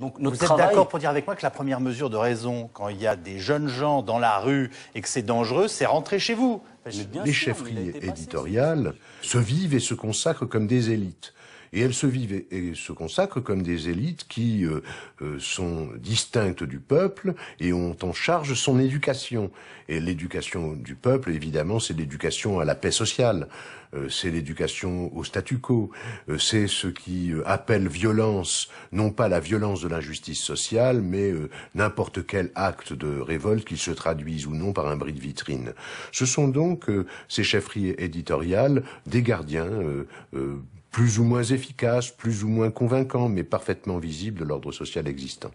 Vous êtes d'accord pour dire avec moi que la première mesure de raison, quand il y a des jeunes gens dans la rue et que c'est dangereux, c'est rentrer chez vous. les chefferies éditoriales se vivent et se consacrent comme des élites et elles se vivent et se consacrent comme des élites qui euh, euh, sont distinctes du peuple et ont en charge son éducation. Et l'éducation du peuple, évidemment, c'est l'éducation à la paix sociale, euh, c'est l'éducation au statu quo, c'est ce qui appelle violence, non pas la violence de l'injustice sociale, mais n'importe quel acte de révolte, qu'il se traduise ou non par un bris de vitrine. Ce sont donc ces chefferies éditoriales des gardiens plus ou moins efficace, plus ou moins convaincant, mais parfaitement visible de l'ordre social existant.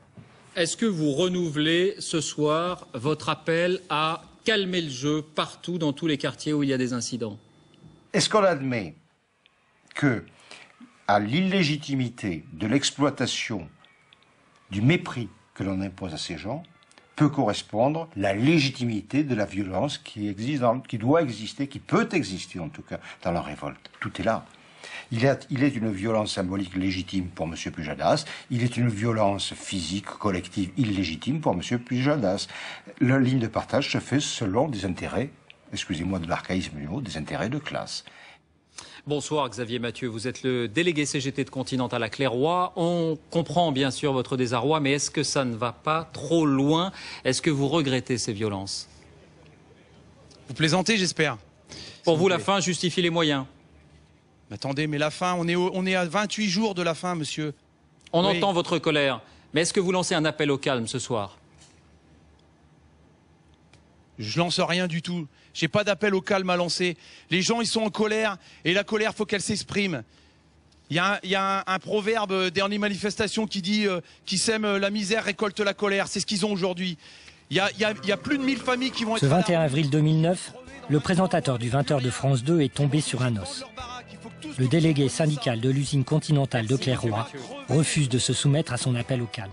Est-ce que vous renouvelez ce soir votre appel à calmer le jeu partout dans tous les quartiers où il y a des incidents Est-ce qu'on admet que à l'illégitimité de l'exploitation du mépris que l'on impose à ces gens peut correspondre la légitimité de la violence qui existe qui doit exister, qui peut exister en tout cas dans la révolte. Tout est là. Il est, une violence symbolique légitime pour M. Pujadas, il est une violence physique collective illégitime pour M. Pujadas. La ligne de partage se fait selon des intérêts, excusez-moi de l'archaïsme du des intérêts de classe. Bonsoir Xavier Mathieu, vous êtes le délégué CGT de continent à La Clairoy. On comprend bien sûr votre désarroi, mais est-ce que ça ne va pas trop loin Est-ce que vous regrettez ces violences Vous plaisantez, j'espère. Pour vous la fin justifie les moyens attendez, mais la fin, on est, à 28 jours de la fin, monsieur. On entend votre colère, mais est-ce que vous lancez un appel au calme ce soir je lance rien du tout. J'ai pas d'appel au calme à lancer. Les gens, ils sont en colère et la colère, faut qu'elle s'exprime. Il y a, un, proverbe des manifestation qui dit euh, qui sème euh, la misère récolte la colère. C'est ce qu'ils ont aujourd'hui. Il y, a, y a, plus de 1000 familles qui vont être. Ce 21 avril 2009, le présentateur du 20h de France 2 est tombé sur un os le délégué syndical de l'usine continentale de Clairoy refuse de se soumettre à son appel au calme.